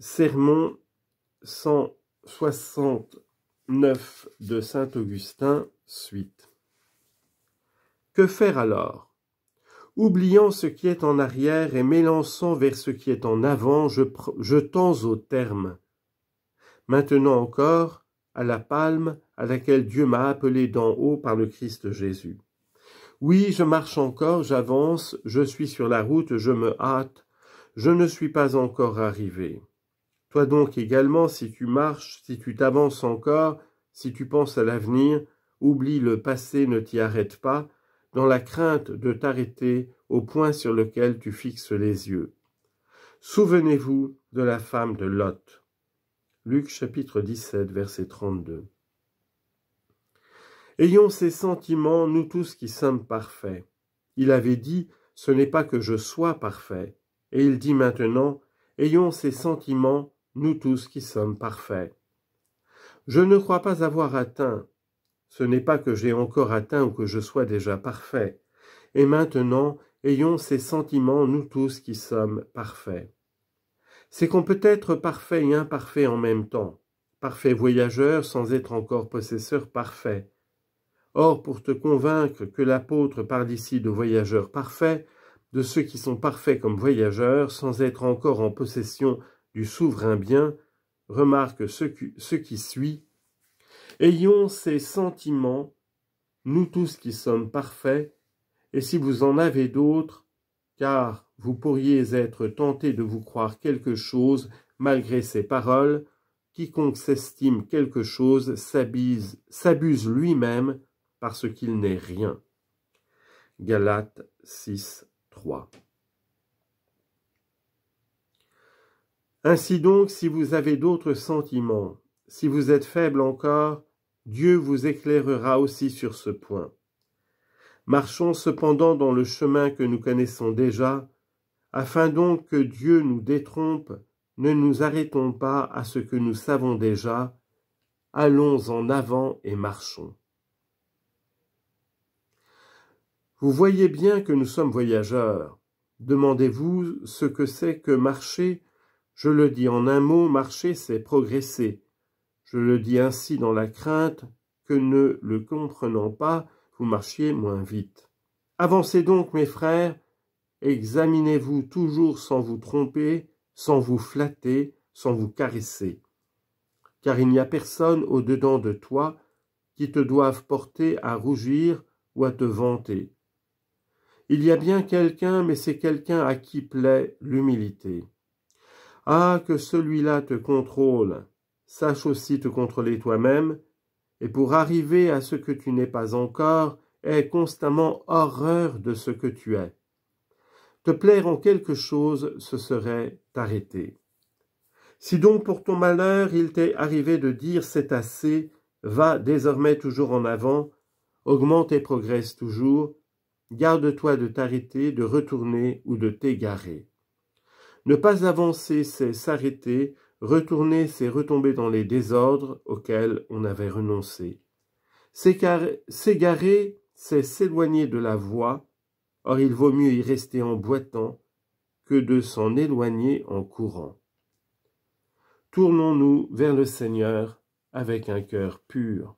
Sermon 169 de Saint Augustin, suite. Que faire alors Oubliant ce qui est en arrière et m'élançant vers ce qui est en avant, je, je tends au terme. Maintenant encore, à la palme à laquelle Dieu m'a appelé d'en haut par le Christ Jésus. Oui, je marche encore, j'avance, je suis sur la route, je me hâte, je ne suis pas encore arrivé. Sois donc également, si tu marches, si tu t'avances encore, si tu penses à l'avenir, oublie le passé, ne t'y arrête pas, dans la crainte de t'arrêter au point sur lequel tu fixes les yeux. Souvenez-vous de la femme de Lot. Luc chapitre 17, verset 32. Ayons ces sentiments, nous tous qui sommes parfaits. Il avait dit, ce n'est pas que je sois parfait. Et il dit maintenant, ayons ces sentiments, nous tous qui sommes parfaits. Je ne crois pas avoir atteint. Ce n'est pas que j'ai encore atteint ou que je sois déjà parfait. Et maintenant, ayons ces sentiments, nous tous qui sommes parfaits. C'est qu'on peut être parfait et imparfait en même temps, parfait voyageur sans être encore possesseur parfait. Or, pour te convaincre que l'apôtre parle ici de voyageurs parfaits, de ceux qui sont parfaits comme voyageurs sans être encore en possession du souverain bien, remarque ce qui, suit. Ayons ces sentiments, nous tous qui sommes parfaits, et si vous en avez d'autres, car vous pourriez être tenté de vous croire quelque chose malgré ces paroles, quiconque s'estime quelque chose s'abuse lui-même parce qu'il n'est rien. Galates 6, Ainsi donc, si vous avez d'autres sentiments, si vous êtes faible encore, Dieu vous éclairera aussi sur ce point. Marchons cependant dans le chemin que nous connaissons déjà, afin donc que Dieu nous détrompe, ne nous arrêtons pas à ce que nous savons déjà, allons en avant et marchons. Vous voyez bien que nous sommes voyageurs. Demandez-vous ce que c'est que marcher je le dis en un mot, marcher, c'est progresser. Je le dis ainsi dans la crainte que ne le comprenant pas, vous marchiez moins vite. Avancez donc, mes frères, examinez-vous toujours sans vous tromper, sans vous flatter, sans vous caresser. Car il n'y a personne au-dedans de toi qui te doive porter à rougir ou à te vanter. Il y a bien quelqu'un, mais c'est quelqu'un à qui plaît l'humilité. Ah, que celui-là te contrôle Sache aussi te contrôler toi-même, et pour arriver à ce que tu n'es pas encore, aie constamment horreur de ce que tu es. Te plaire en quelque chose, ce serait t'arrêter. Si donc pour ton malheur il t'est arrivé de dire c'est assez, va désormais toujours en avant, augmente et progresse toujours, garde-toi de t'arrêter, de retourner ou de t'égarer. Ne pas avancer, c'est s'arrêter. Retourner, c'est retomber dans les désordres auxquels on avait renoncé. S'égarer, c'est s'éloigner de la voie. Or, il vaut mieux y rester en boitant que de s'en éloigner en courant. Tournons-nous vers le Seigneur avec un cœur pur.